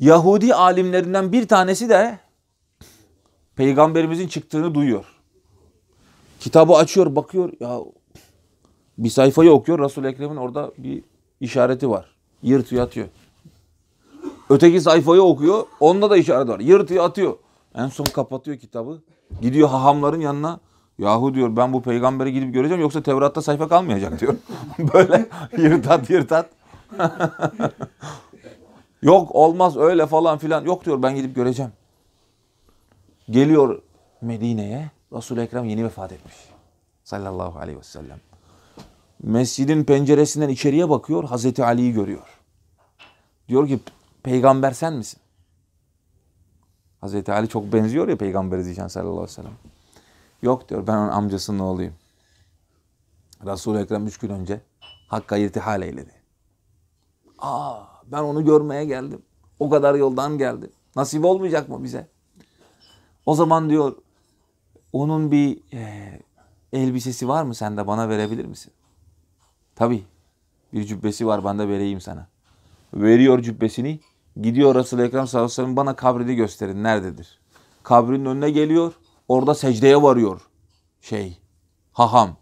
Yahudi alimlerinden bir tanesi de peygamberimizin çıktığını duyuyor. Kitabı açıyor, bakıyor. Ya bir sayfayı okuyor. Resul-i Ekrem'in orada bir işareti var. Yırtıyor, atıyor. Öteki sayfayı okuyor. Onda da işaret var. Yırtıyor, atıyor. En son kapatıyor kitabı. Gidiyor hahamların yanına. Yahu diyor ben bu peygamberi gidip göreceğim yoksa Tevrat'ta sayfa kalmayacak diyor. Böyle yırtat yırtat. Yok olmaz öyle falan filan. Yok diyor ben gidip göreceğim. Geliyor Medine'ye. Resul-i Ekrem yeni vefat etmiş. Sallallahu aleyhi ve sellem. Mescidin penceresinden içeriye bakıyor. Hazreti Ali'yi görüyor. Diyor ki peygamber sen misin? Hazreti Ali çok benziyor ya peygamberi Zişan sallallahu aleyhi ve sellem. Yok diyor ben onun amcasının oğluyum. Resul-i Ekrem üç gün önce Hakk'a irtihal eyledi. Aa ben onu görmeye geldim. O kadar yoldan geldim. Nasip olmayacak mı bize? O zaman diyor onun bir e, elbisesi var mı sende bana verebilir misin? Tabii. Bir cübbesi var bende vereyim sana. Veriyor cübbesini. Gidiyor Resul-i Ekrem sallallahu aleyhi ve sellem bana kabrini gösterin nerededir? Kabrinin önüne geliyor. Orada secdeye varıyor. Şey. Haham.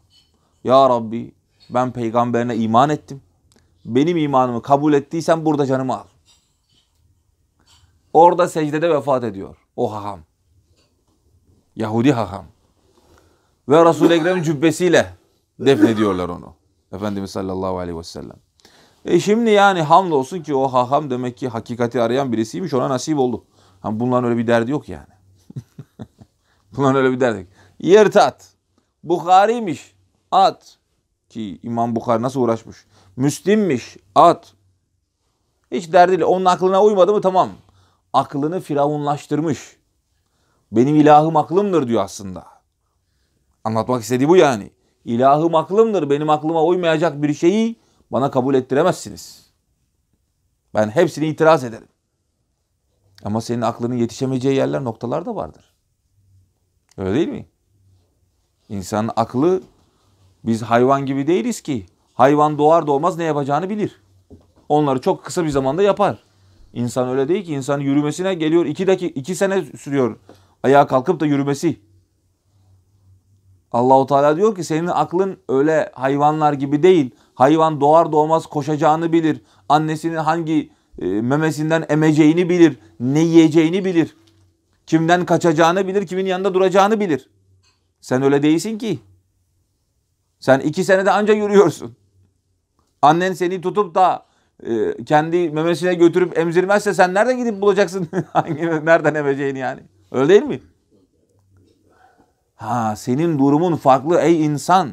Ya Rabbi ben peygamberine iman ettim benim imanımı kabul ettiysen burada canımı al. Orada secdede vefat ediyor o haham. Yahudi haham. Ve Resul-i Ekrem'in cübbesiyle defnediyorlar onu. Efendimiz sallallahu aleyhi ve sellem. E şimdi yani hamdolsun ki o haham demek ki hakikati arayan birisiymiş ona nasip oldu. Hani bunların öyle bir derdi yok yani. bunların öyle bir derdi yok. Yırt at. Bukhari'miş. At. Ki İmam Bukhari nasıl uğraşmış. Müslimmiş. At. Hiç derdi değil. Onun aklına uymadı mı tamam. Aklını firavunlaştırmış. Benim ilahım aklımdır diyor aslında. Anlatmak istediği bu yani. İlahım aklımdır. Benim aklıma uymayacak bir şeyi bana kabul ettiremezsiniz. Ben hepsini itiraz ederim. Ama senin aklının yetişemeyeceği yerler noktalar da vardır. Öyle değil mi? İnsanın aklı biz hayvan gibi değiliz ki. Hayvan doğar doğmaz ne yapacağını bilir. Onları çok kısa bir zamanda yapar. İnsan öyle değil ki. İnsan yürümesine geliyor. iki, dakika, iki sene sürüyor ayağa kalkıp da yürümesi. Allahu Teala diyor ki senin aklın öyle hayvanlar gibi değil. Hayvan doğar doğmaz koşacağını bilir. Annesinin hangi e, memesinden emeceğini bilir. Ne yiyeceğini bilir. Kimden kaçacağını bilir, kimin yanında duracağını bilir. Sen öyle değilsin ki. Sen iki senede anca yürüyorsun. Annen seni tutup da e, kendi memesine götürüp emzirmezse sen nereden gidip bulacaksın nereden emeceğini yani? Öyle değil mi? Ha senin durumun farklı ey insan.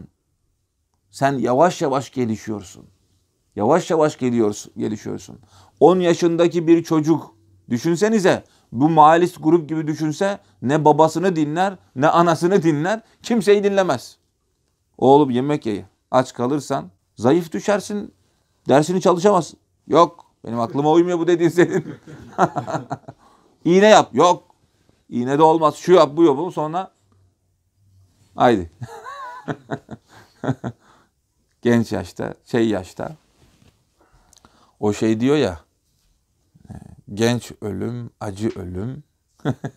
Sen yavaş yavaş gelişiyorsun. Yavaş yavaş geliyorsun, gelişiyorsun. 10 yaşındaki bir çocuk düşünsenize bu malist grup gibi düşünse ne babasını dinler ne anasını dinler kimseyi dinlemez. Oğlum yemek ye. Aç kalırsan zayıf düşersin. Dersini çalışamazsın. Yok. Benim aklıma uymuyor bu dediğin senin. İğne yap. Yok. İğne de olmaz. Şu yap bu yapalım sonra haydi. Genç yaşta, şey yaşta. O şey diyor ya. E, genç ölüm, acı ölüm.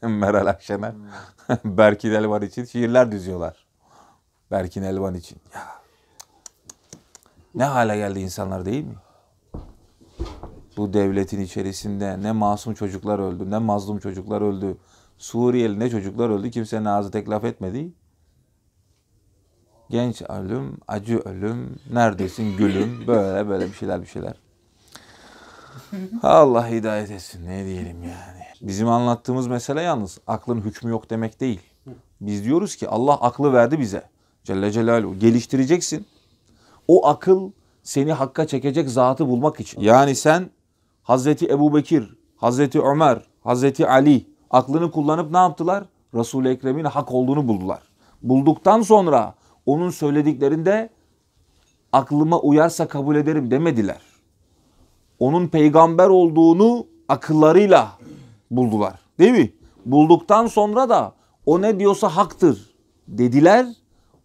Meral Akşener. Hmm. Berkidel var için şiirler düzüyorlar. Berkin Elvan için. Ya. Ne hale geldi insanlar değil mi? Bu devletin içerisinde ne masum çocuklar öldü, ne mazlum çocuklar öldü. Suriyeli ne çocuklar öldü kimsenin ağzı tek laf etmedi. Genç ölüm, acı ölüm, neredesin gülüm böyle böyle bir şeyler bir şeyler. Allah hidayet etsin ne diyelim yani. Bizim anlattığımız mesele yalnız aklın hükmü yok demek değil. Biz diyoruz ki Allah aklı verdi bize. Celle Celaluhu geliştireceksin. O akıl seni hakka çekecek zatı bulmak için. Yani sen Hazreti Ebu Bekir, Hazreti Ömer, Hazreti Ali aklını kullanıp ne yaptılar? Resul-i Ekrem'in hak olduğunu buldular. Bulduktan sonra onun söylediklerinde aklıma uyarsa kabul ederim demediler. Onun peygamber olduğunu akıllarıyla buldular. Değil mi? Bulduktan sonra da o ne diyorsa haktır dediler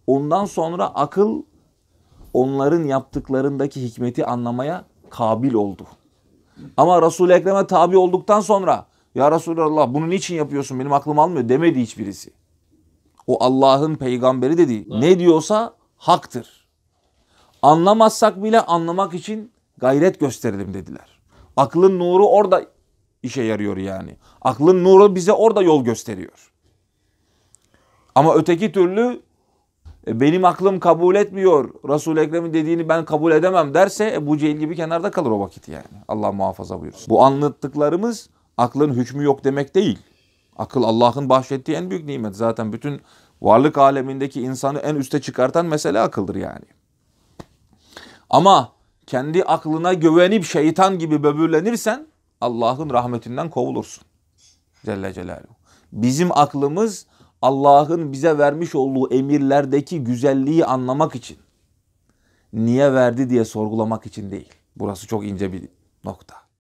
Ondan sonra akıl onların yaptıklarındaki hikmeti anlamaya kabil oldu. Ama Resul-i Ekrem'e tabi olduktan sonra ya Resulallah bunu niçin yapıyorsun benim aklım almıyor demedi hiçbirisi. O Allah'ın peygamberi dedi. Ne diyorsa haktır. Anlamazsak bile anlamak için gayret gösterelim dediler. Aklın nuru orada işe yarıyor yani. Aklın nuru bize orada yol gösteriyor. Ama öteki türlü e, benim aklım kabul etmiyor. resul Ekrem'in dediğini ben kabul edemem derse Ebu Cehil gibi kenarda kalır o vakit yani. Allah muhafaza buyursun. Bu anlattıklarımız aklın hükmü yok demek değil. Akıl Allah'ın bahşettiği en büyük nimet. Zaten bütün varlık alemindeki insanı en üste çıkartan mesele akıldır yani. Ama kendi aklına güvenip şeytan gibi böbürlenirsen Allah'ın rahmetinden kovulursun. Celle Celaluhu. Bizim aklımız Allah'ın bize vermiş olduğu emirlerdeki güzelliği anlamak için. Niye verdi diye sorgulamak için değil. Burası çok ince bir nokta.